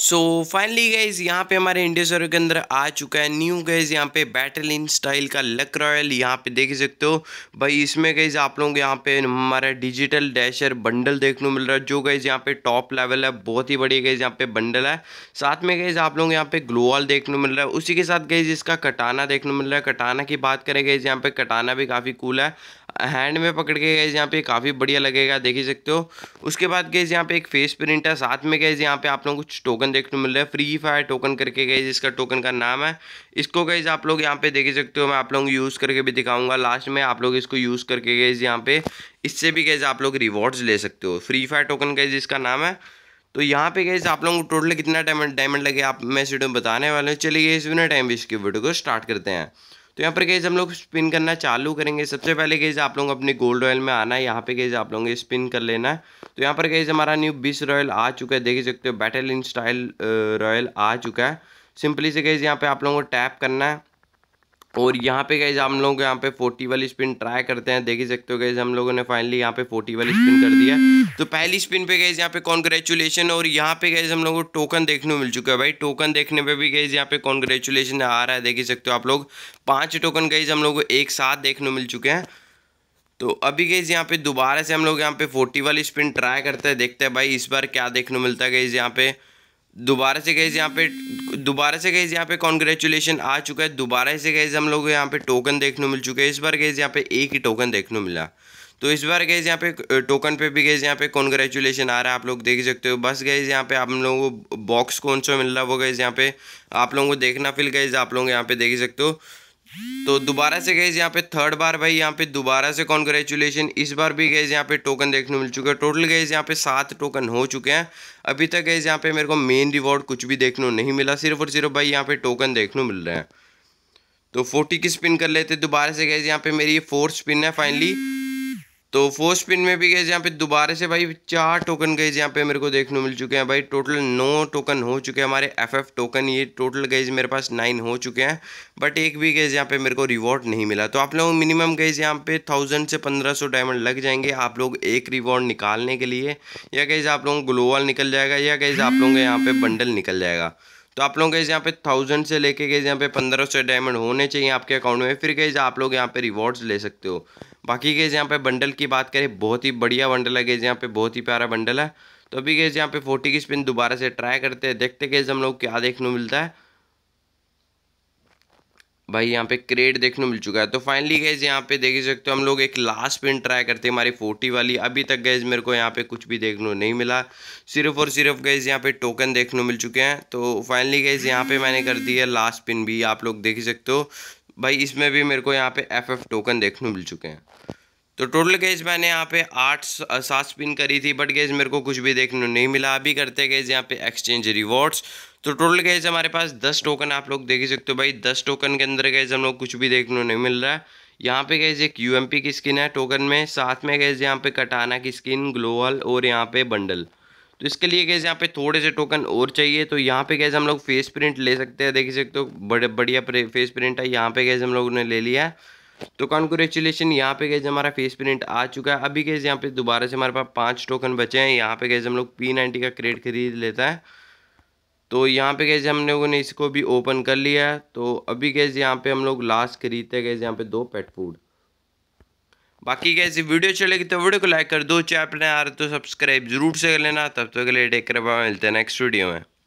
so finally guys यहाँ पे हमारे इंडिया सर्वर के अंदर आ चुका है न्यू गईज़ यहाँ पे बैटल इन स्टाइल का लक रॉयल यहाँ पे देख सकते हो भाई इसमें गईज आप लोग यहाँ पे हमारा डिजिटल डैशर बंडल देखने को मिल रहा है जो गईज यहाँ पे टॉप लेवल है बहुत ही बढ़िया गईज यहाँ पे बंडल है साथ में गईज आप लोग यहाँ पे ग्लोअल देखने को मिल रहा है उसी के साथ गईज इसका कटाना देखने को मिल रहा है कटाना की बात करें गईज यहाँ पे कटाना भी काफ़ी कूल है हैंड में पकड़ के गए यहाँ पे काफ़ी बढ़िया लगेगा देख ही सकते हो उसके बाद गए यहाँ पे एक फेस प्रिंट है साथ में गए यहाँ पे आप लोग कुछ टोकन टोकन देखने को मिल रहा है फ्री फायर टोकन करके गई जिसका टोकन का नाम है इसको गई आप लोग यहाँ पे देख सकते हो मैं आप लोग यूज़ करके भी दिखाऊंगा लास्ट में आप लोग इसको यूज़ करके गई यहाँ पे इससे भी गई आप लोग रिवॉर्ड्स ले सकते हो फ्री फायर टोकन गई जिसका नाम है तो यहाँ पे गई आप लोगों को टोटल कितना डायमंड डायमंड लगे आप मैं इस वीडियो में बताने वाले हूँ चलिए इस वीडियो टाइम भी इसकी वीडियो को स्टार्ट करते हैं तो यहाँ पर गैज हम लोग स्पिन करना चालू करेंगे सबसे पहले गैज आप लोग अपने गोल्ड रॉयल में आना है यहाँ पे गैज आप लोगों स्पिन कर लेना है तो यहाँ पर गैज हमारा न्यू बीस रॉयल आ चुका है देख सकते हो बैटल इन स्टाइल रॉयल आ चुका है सिंपली से गैज यहाँ पे आप लोगों को टैप करना है और यहाँ पे गए हम लोग यहाँ पे 40 वाली स्पिन ट्राई करते हैं देख ही सकते हो गए हम लोगों ने फाइनली यहाँ पे 40 वाली स्पिन कर दिया तो पहली स्पिन पे गए यहाँ पे कॉन्ग्रेचुलेशन और यहाँ पे गए हम लोगों को टोकन देखने को मिल चुका है भाई टोकन देखने पे भी गए यहाँ पे कॉन्ग्रेचुलेशन आ रहा है देख ही सकते हो आप लोग पाँच टोकन गए हम लोग को एक साथ देखने को मिल चुके हैं तो अभी गई यहाँ पे दोबारा से हम लोग यहाँ पे फोर्टी वाली स्पिन ट्राई करते हैं देखते हैं भाई इस बार क्या देखने को मिलता है गई यहाँ पे दोबारा से गए यहाँ पे दोबारा से गैज़ यहाँ पे कॉन्ग्रेचुलेशन आ चुका है दोबारा से गैज़ हम लोग यहाँ पे टोकन देखने मिल चुके हैं इस बार गैज़ यहाँ पे एक ही टोकन देखने मिला तो इस बार गैज़ यहाँ पे टोकन पे भी गैज़ यहाँ पे कॉन्ग्रेचुलेशन आ रहा है आप लोग देख सकते हो बस गैज़ यहाँ पे आप लोगों को बॉक्स कौन सा मिल रहा है वो गैज़ यहाँ पे आप लोगों को देखना फिर गैज़ आप लोग यहाँ पे देख सकते हो तो दोबारा से गए यहाँ पे थर्ड बार भाई यहाँ पे दोबारा से कॉन्ग्रेचुलेशन इस बार भी गए यहाँ पे टोकन देखने मिल चुके हैं टोटल गए यहाँ पे सात टोकन हो चुके हैं अभी तक गए यहाँ पे मेरे को मेन रिवॉर्ड कुछ भी देखने नहीं मिला सिर्फ और सिर्फ भाई यहाँ पे टोकन देखने मिल रहे हैं तो फोर्टी की स्पिन कर लेते दोबारा से गए यहाँ पे मेरी ये फोर्थ स्पिन है फाइनली तो फोर स्पिन में भी गए यहाँ पे दोबारा से भाई चार टोकन गए यहाँ पे मेरे को देखने मिल चुके हैं भाई टोटल नौ टोकन हो चुके हैं हमारे एफ एफ टोकन ये टोटल गए मेरे पास नाइन हो चुके हैं बट एक भी गए यहाँ पे मेरे को रिवॉर्ड नहीं मिला तो आप लोग मिनिमम गए यहाँ पे थाउजेंड से पंद्रह सौ डायमंड लग जाएंगे आप लोग एक रिवॉर्ड निकालने के लिए या गए आप लोगों को ग्लोबल निकल जाएगा या गए आप लोगों का यहाँ पे बंडल निकल जाएगा तो आप लोग कैसे यहाँ पे थाउजेंड से लेके गए यहाँ पे पंद्रह सौ डायमंड होने चाहिए आपके अकाउंट में फिर कैसे आप लोग यहाँ पे रिवॉर्ड्स ले सकते हो बाकी कैसे यहाँ पे बंडल की बात करें बहुत ही बढ़िया बंडल है कैसे यहाँ पे बहुत ही प्यारा बंडल है तो अभी कैसे यहाँ पे फोर्टी की स्पिन दोबारा से ट्राई करते हैं देखते कैसे हम लोग क्या देखने मिलता है भाई यहाँ पे क्रेट देखने मिल चुका है तो फाइनली गैज यहाँ पे देख सकते हो हम लोग एक लास्ट पिन ट्राई करते हैं हमारी फोर्टी वाली अभी तक गैज मेरे को यहाँ पे कुछ भी देखने नहीं मिला सिर्फ और सिर्फ गैज यहाँ पे टोकन देखने मिल चुके हैं तो फाइनली गैज यहाँ पे मैंने कर दी है लास्ट पिन भी आप लोग देख सकते हो भाई इसमें भी मेरे को यहाँ पे एफ टोकन देखने मिल चुके हैं तो टोटल गेज मैंने यहाँ पे आठ सात स्पिन करी थी बट गेज मेरे को कुछ भी देखने नहीं मिला अभी करते गेज यहाँ पे एक्सचेंज रिवॉर्ड्स तो टोटल गेज हमारे पास दस टोकन आप लोग देख ही सकते हो भाई दस टोकन के अंदर गेज हम लोग कुछ भी देखने नहीं मिल रहा है यहाँ पे गैज एक यू की स्किन है टोकन में साथ में गए यहाँ पे कटाना की स्किन ग्लोअल और यहाँ पे बंडल तो इसके लिए गैस यहाँ पे थोड़े से टोकन और चाहिए तो यहाँ पे गैस हम लोग फेस प्रिंट ले सकते हैं देख सकते हो बड़े बढ़िया फेस प्रिंट है यहाँ पे गैस हम लोगों ने ले लिया है तो कॉन्ग्रेचुलेशन यहाँ पे गैज हमारा फेस प्रिंट आ चुका है अभी गैज यहाँ पे दोबारा से हमारे पास पांच टोकन बचे हैं यहाँ पे गैज हम लोग पी नाइन्टी का क्रेड खरीद लेता है तो यहाँ पे कैसे हम लोगों ने इसको भी ओपन कर लिया है तो अभी कैसे यहाँ पे हम लोग लास्ट खरीदते हैं कैसे यहाँ पे दो पेट फूड बाकी गैस वीडियो चलेगी तो वीडियो को लाइक कर दो चैप्टर आ रहे तो सब्सक्राइब जरूर से कर लेना तब तक तो के लिए टेक कर मिलते हैं नेक्स्ट वीडियो में